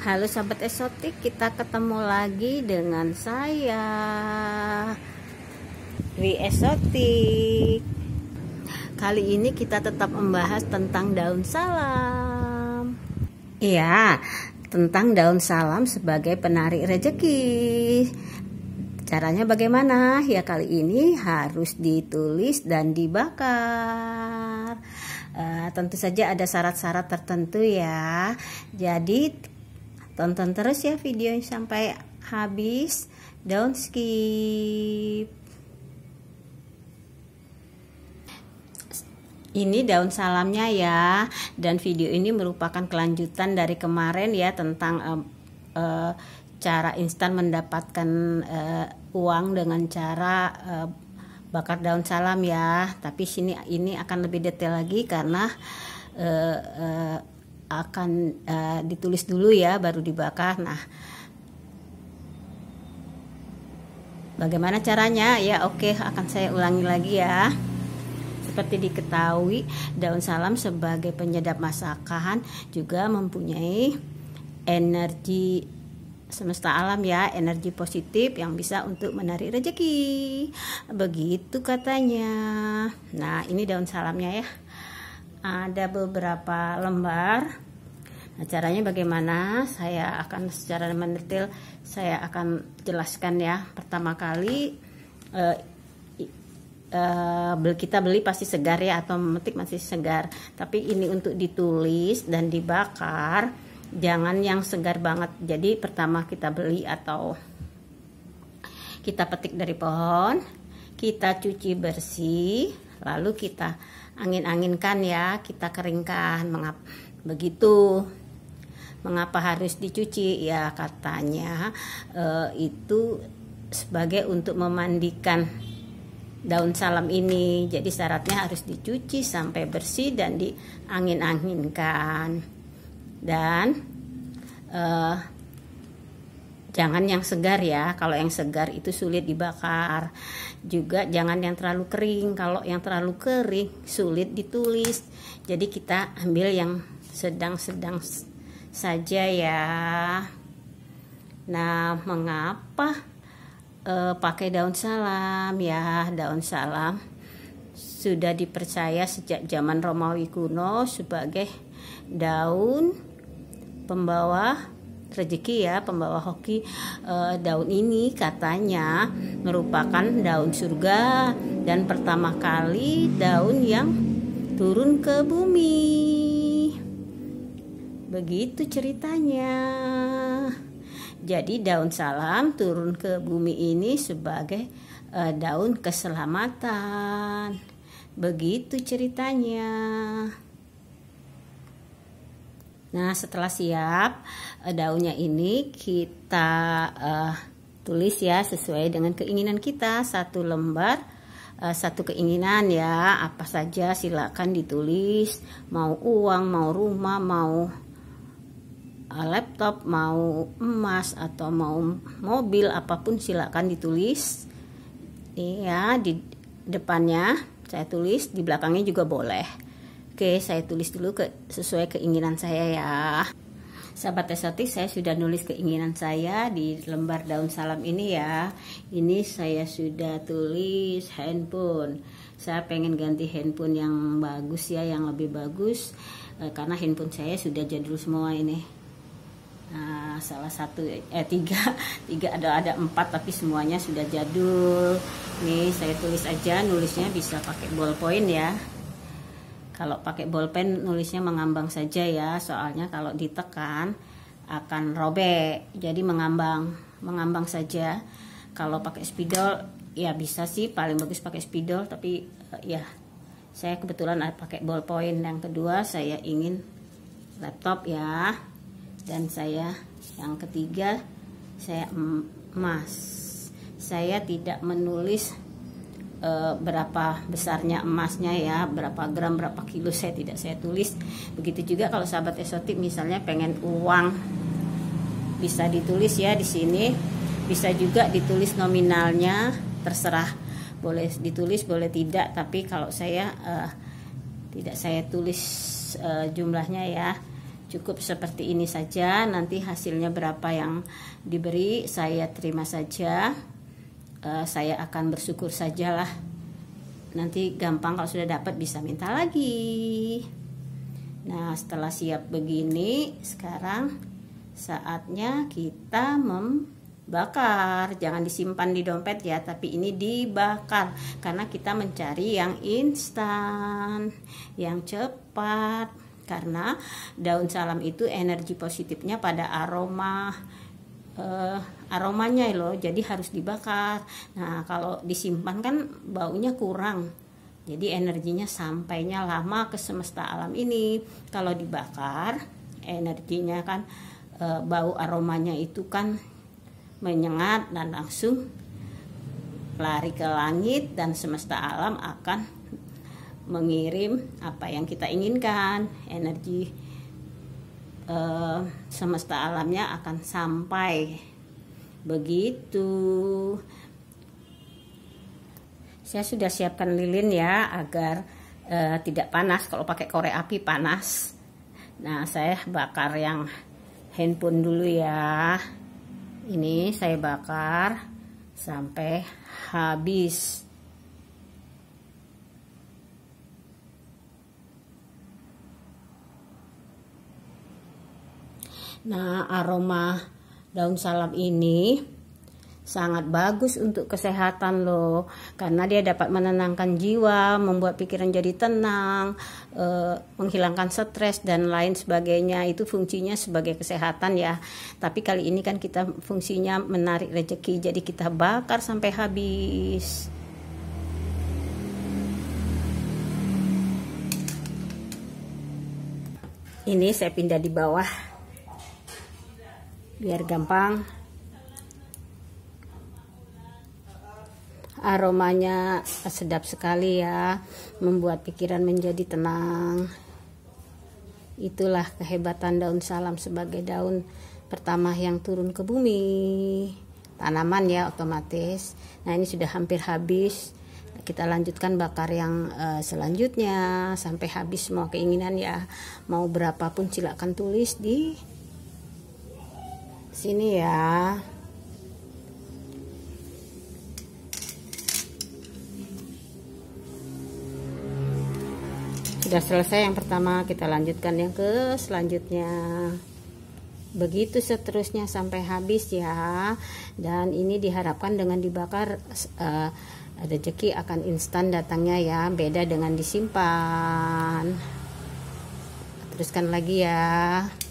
Halo sahabat esotik, kita ketemu lagi dengan saya wi Esotik. Kali ini kita tetap membahas tentang daun salam. Iya, tentang daun salam sebagai penarik rejeki. Caranya bagaimana? Ya kali ini harus ditulis dan dibakar. Uh, tentu saja ada syarat-syarat tertentu ya. Jadi Tonton terus ya video sampai habis. Don't skip. ini daun salamnya ya dan video ini merupakan kelanjutan dari kemarin ya tentang uh, uh, cara instan mendapatkan uh, uang dengan cara uh, bakar daun salam ya tapi sini ini akan lebih detail lagi karena uh, uh, akan uh, ditulis dulu ya baru dibakar. Nah, bagaimana caranya? Ya, oke okay, akan saya ulangi lagi ya. Seperti diketahui, daun salam sebagai penyedap masakan juga mempunyai energi semesta alam ya, energi positif yang bisa untuk menarik rejeki. Begitu katanya. Nah, ini daun salamnya ya ada beberapa lembar nah, caranya bagaimana saya akan secara mendetail saya akan jelaskan ya pertama kali eh, eh, kita beli pasti segar ya atau memetik masih segar tapi ini untuk ditulis dan dibakar jangan yang segar banget jadi pertama kita beli atau kita petik dari pohon kita cuci bersih lalu kita angin-anginkan ya kita keringkan mengapa begitu mengapa harus dicuci ya katanya e, itu sebagai untuk memandikan daun salam ini jadi syaratnya harus dicuci sampai bersih dan diangin-anginkan dan e, jangan yang segar ya kalau yang segar itu sulit dibakar juga jangan yang terlalu kering kalau yang terlalu kering sulit ditulis jadi kita ambil yang sedang-sedang saja ya nah mengapa e, pakai daun salam ya daun salam sudah dipercaya sejak zaman Romawi kuno sebagai daun pembawa rezeki ya pembawa hoki e, daun ini katanya merupakan daun surga dan pertama kali daun yang turun ke bumi. Begitu ceritanya. Jadi daun salam turun ke bumi ini sebagai e, daun keselamatan. Begitu ceritanya. Nah, setelah siap eh, daunnya ini kita uh, tulis ya sesuai dengan keinginan kita satu lembar uh, satu keinginan ya apa saja silakan ditulis mau uang mau rumah mau uh, laptop mau emas atau mau mobil apapun silakan ditulis ini ya di depannya saya tulis di belakangnya juga boleh Oke, saya tulis dulu ke sesuai keinginan saya ya. Sahabat esotik, saya sudah nulis keinginan saya di lembar daun salam ini ya. Ini saya sudah tulis handphone. Saya pengen ganti handphone yang bagus ya, yang lebih bagus eh, karena handphone saya sudah jadul semua ini. Nah, salah satu eh tiga, tiga ada ada empat tapi semuanya sudah jadul. Nih, saya tulis aja nulisnya bisa pakai ballpoint ya. Kalau pakai bolpen nulisnya mengambang saja ya, soalnya kalau ditekan akan robek. Jadi mengambang, mengambang saja. Kalau pakai spidol ya bisa sih, paling bagus pakai spidol tapi eh, ya saya kebetulan pakai ballpoint yang kedua saya ingin laptop ya dan saya yang ketiga saya emas saya tidak menulis Eh, berapa besarnya emasnya ya, berapa gram, berapa kilo saya tidak saya tulis. Begitu juga kalau sahabat esotik misalnya pengen uang bisa ditulis ya di sini, bisa juga ditulis nominalnya, terserah boleh ditulis boleh tidak, tapi kalau saya e, tidak saya tulis e, jumlahnya ya cukup seperti ini saja nanti hasilnya berapa yang diberi saya terima saja uh, saya akan bersyukur sajalah nanti gampang kalau sudah dapat bisa minta lagi nah setelah siap begini sekarang saatnya kita membakar jangan disimpan di dompet ya tapi ini dibakar karena kita mencari yang instan yang cepat karena daun salam itu energi positifnya pada aroma uh, aromanya ya loh jadi harus dibakar nah kalau disimpan kan baunya kurang jadi energinya sampainya lama ke semesta alam ini kalau dibakar energinya kan uh, bau aromanya itu kan menyengat dan langsung lari ke langit dan semesta alam akan mengirim apa yang kita inginkan energi uh, semesta alamnya akan sampai begitu saya sudah siapkan lilin ya agar uh, tidak panas kalau pakai korek api panas nah saya bakar yang handphone dulu ya ini saya bakar sampai habis Nah, aroma daun salam ini sangat bagus untuk kesehatan loh karena dia dapat menenangkan jiwa, membuat pikiran jadi tenang, e, menghilangkan stres dan lain sebagainya. Itu fungsinya sebagai kesehatan ya. Tapi kali ini kan kita fungsinya menarik rezeki, jadi kita bakar sampai habis. Ini saya pindah di bawah biar gampang aromanya sedap sekali ya membuat pikiran menjadi tenang itulah kehebatan daun salam sebagai daun pertama yang turun ke bumi tanaman ya otomatis nah ini sudah hampir habis kita lanjutkan bakar yang uh, selanjutnya sampai habis semua keinginan ya mau berapapun silakan tulis di sini ya sudah selesai yang pertama kita lanjutkan yang ke selanjutnya begitu seterusnya sampai habis ya dan ini diharapkan dengan dibakar uh, rezeki akan instan datangnya ya beda dengan disimpan teruskan lagi ya